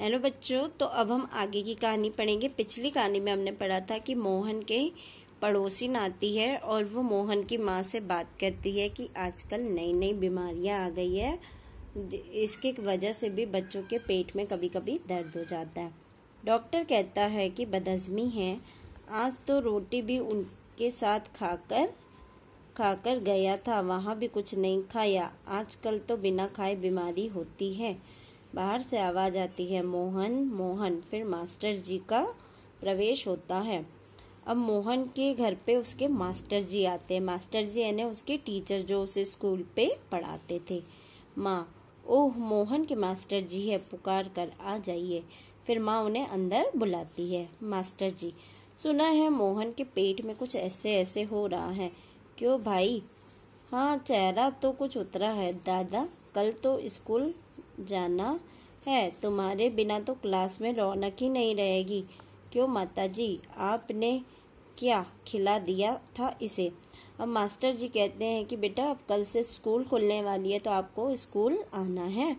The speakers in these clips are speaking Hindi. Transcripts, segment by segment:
हेलो बच्चों तो अब हम आगे की कहानी पढ़ेंगे पिछली कहानी में हमने पढ़ा था कि मोहन के पड़ोसी नाती है और वो मोहन की माँ से बात करती है कि आजकल नई नई बीमारियाँ आ गई है इसके वजह से भी बच्चों के पेट में कभी कभी दर्द हो जाता है डॉक्टर कहता है कि बदहजमी है आज तो रोटी भी उनके साथ खाकर खाकर गया था वहाँ भी कुछ नहीं खाया आजकल तो बिना खाए बीमारी होती है बाहर से आवाज़ आती है मोहन मोहन फिर मास्टर जी का प्रवेश होता है अब मोहन के घर पे उसके मास्टर जी आते हैं मास्टर जी यानी उसके टीचर जो उसे स्कूल पे पढ़ाते थे माँ ओह मोहन के मास्टर जी है पुकार कर आ जाइए फिर माँ उन्हें अंदर बुलाती है मास्टर जी सुना है मोहन के पेट में कुछ ऐसे ऐसे हो रहा है क्यों भाई हाँ चेहरा तो कुछ उतरा है दादा कल तो स्कूल जाना है तुम्हारे बिना तो क्लास में रौनक ही नहीं रहेगी क्यों माता जी आपने क्या खिला दिया था इसे अब मास्टर जी कहते हैं कि बेटा अब कल से स्कूल खुलने वाली है तो आपको स्कूल आना है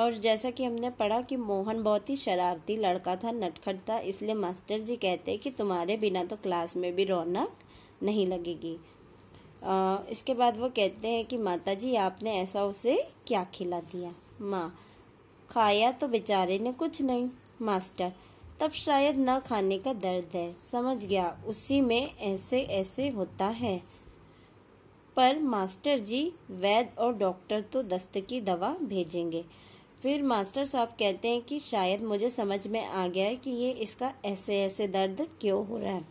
और जैसा कि हमने पढ़ा कि मोहन बहुत ही शरारती लड़का था नटखट था इसलिए मास्टर जी कहते हैं कि तुम्हारे बिना तो क्लास में भी रौनक नहीं लगेगी आ, इसके बाद वो कहते हैं कि माता जी आपने ऐसा उसे क्या खिला दिया माँ खाया तो बेचारे ने कुछ नहीं मास्टर तब शायद न खाने का दर्द है समझ गया उसी में ऐसे ऐसे होता है पर मास्टर जी वैद और डॉक्टर तो दस्त की दवा भेजेंगे फिर मास्टर साहब कहते हैं कि शायद मुझे समझ में आ गया है कि ये इसका ऐसे ऐसे दर्द क्यों हो रहा है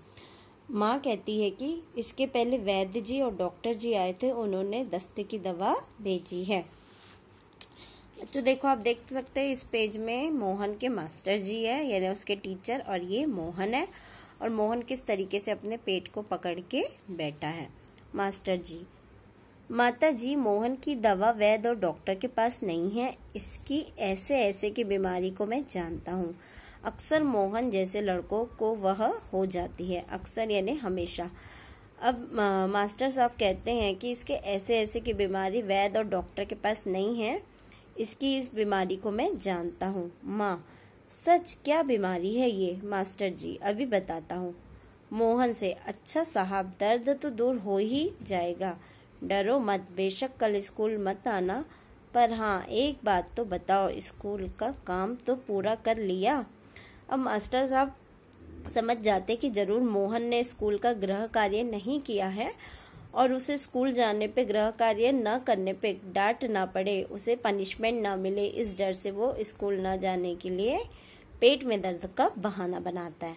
माँ कहती है कि इसके पहले वैद्य जी और डॉक्टर जी आए थे उन्होंने दस्त की दवा भेजी है तो देखो आप देख तो सकते हैं इस पेज में मोहन के मास्टर जी है यानी उसके टीचर और ये मोहन है और मोहन किस तरीके से अपने पेट को पकड़ के बैठा है मास्टर जी माता जी मोहन की दवा वैद और डॉक्टर के पास नहीं है इसकी ऐसे ऐसे की बीमारी को मैं जानता हूँ अक्सर मोहन जैसे लड़कों को वह हो जाती है अक्सर यानी हमेशा अब मास्टर साहब कहते हैं कि इसके ऐसे ऐसे की बीमारी वैद और डॉक्टर के पास नहीं है इसकी इस बीमारी को मैं जानता हूँ माँ सच क्या बीमारी है ये मास्टर जी अभी बताता हूँ मोहन से अच्छा साहब दर्द तो दूर हो ही जाएगा डरो मत बेशक कल स्कूल मत आना पर हाँ एक बात तो बताओ स्कूल का काम तो पूरा कर लिया अब मास्टर साहब समझ जाते कि जरूर मोहन ने स्कूल का गृह कार्य नहीं किया है और उसे स्कूल जाने पे गृह कार्य न करने पे डांट ना पड़े उसे पनिशमेंट ना मिले इस डर से वो स्कूल न जाने के लिए पेट में दर्द का बहाना बनाता है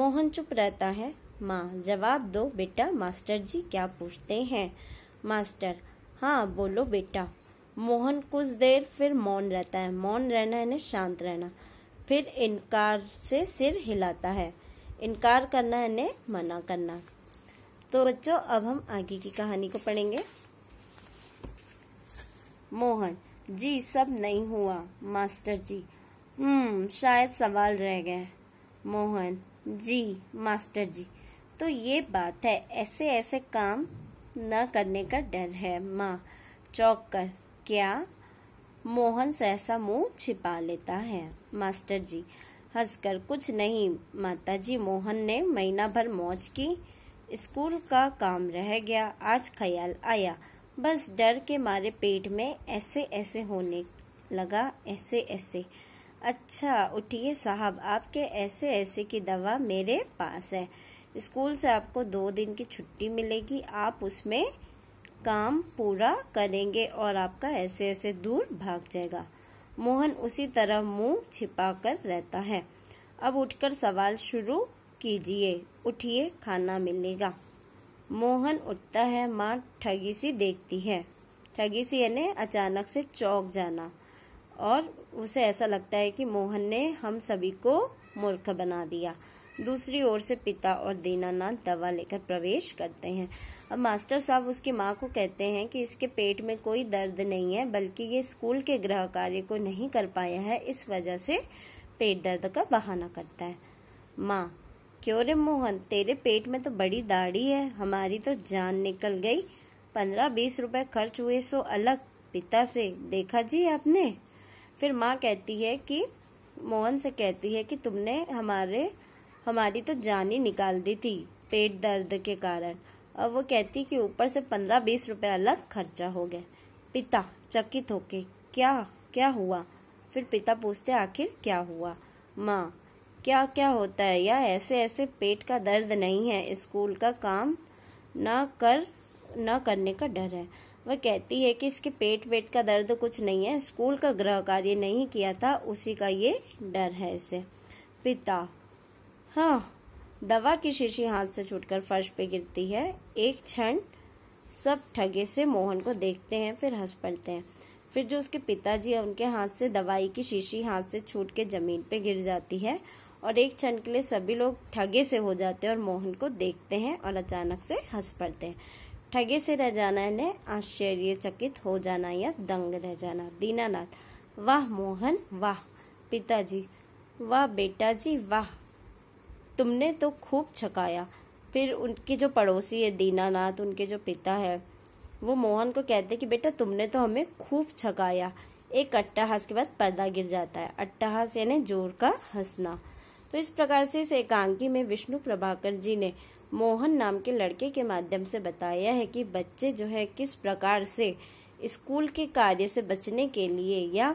मोहन चुप रहता है माँ जवाब दो बेटा मास्टर जी क्या पूछते हैं मास्टर हाँ बोलो बेटा मोहन कुछ देर फिर मौन रहता है मौन रहना है शांत रहना फिर इनकार से सिर हिलाता है इनकार करना है मना करना तो बच्चों अब हम आगे की कहानी को पढ़ेंगे मोहन जी सब नहीं हुआ मास्टर जी हम्म शायद सवाल रह गए मोहन जी मास्टर जी तो ये बात है ऐसे ऐसे काम न करने का डर है माँ चौक कर क्या मोहन सहसा मुंह छिपा लेता है मास्टर जी हंसकर कुछ नहीं माता जी मोहन ने महीना भर मौज की स्कूल का काम रह गया आज ख्याल आया बस डर के मारे पेट में ऐसे ऐसे होने लगा ऐसे ऐसे अच्छा उठिए साहब आपके ऐसे ऐसे की दवा मेरे पास है स्कूल से आपको दो दिन की छुट्टी मिलेगी आप उसमें काम पूरा करेंगे और आपका ऐसे ऐसे दूर भाग जाएगा मोहन उसी तरह मुंह छिपाकर रहता है अब उठकर सवाल शुरू कीजिए उठिए खाना मिलेगा मोहन उठता है माँ ठगी सी देखती है ठगी सी यानी अचानक से चौक जाना और उसे ऐसा लगता है कि मोहन ने हम सभी को मूर्ख बना दिया दूसरी ओर से पिता और दीनानाथ दवा लेकर प्रवेश करते हैं अब मास्टर साहब उसकी माँ को कहते हैं कि इसके पेट में कोई दर्द नहीं है बल्कि ये स्कूल के गृह कार्य को नहीं कर पाया है इस वजह से पेट दर्द का बहाना करता है माँ क्यों रे मोहन तेरे पेट में तो बड़ी दाढ़ी है हमारी तो जान निकल गई पंद्रह बीस रुपए खर्च हुए सो अलग पिता से देखा जी आपने फिर माँ कहती है कि मोहन से कहती है कि तुमने हमारे हमारी तो जान ही निकाल दी थी पेट दर्द के कारण अब वो कहती कि ऊपर से पंद्रह बीस रुपए अलग खर्चा हो गया पिता चकित होके क्या क्या हुआ फिर पिता पूछते आखिर क्या हुआ माँ क्या क्या होता है या ऐसे ऐसे पेट का दर्द नहीं है स्कूल का काम ना कर ना करने का डर है वह कहती है कि इसके पेट वेट का दर्द कुछ नहीं है स्कूल का ग्रह कार्य नहीं किया था उसी का ये डर है इसे पिता हाँ दवा की शीशी हाथ से छूटकर फर्श पे गिरती है एक क्षण सब ठगे से मोहन को देखते हैं फिर हंस पड़ते हैं फिर जो उसके पिताजी है उनके हाथ से दवाई की शीशी हाथ से छूट के ज़मीन पे गिर जाती है और एक क्षण के लिए सभी लोग ठगे से हो जाते हैं और मोहन को देखते हैं और अचानक से हंस पड़ते हैं ठगे से रह जाना इन्हें आश्चर्यचकित हो जाना या दंग रह जाना दीनानाथ वाह मोहन वाह पिताजी वाह बेटा जी वाह तुमने तो खूब छकाया फिर उनके जो पड़ोसी है दीनानाथ उनके जो पिता है वो मोहन को कहते कि बेटा तुमने तो हमें खूब छकाया एक अट्टाहास के बाद पर्दा गिर जाता है अट्टाहास यानी जोर का हंसना तो इस प्रकार से इस एकांकी में विष्णु प्रभाकर जी ने मोहन नाम के लड़के के माध्यम से बताया है कि बच्चे जो है किस प्रकार से स्कूल के कार्य से बचने के लिए या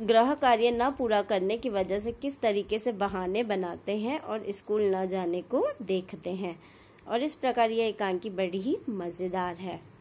ग्रह कार्य न पूरा करने की वजह से किस तरीके से बहाने बनाते हैं और स्कूल न जाने को देखते हैं और इस प्रकार यह एकांकी बड़ी ही मज़ेदार है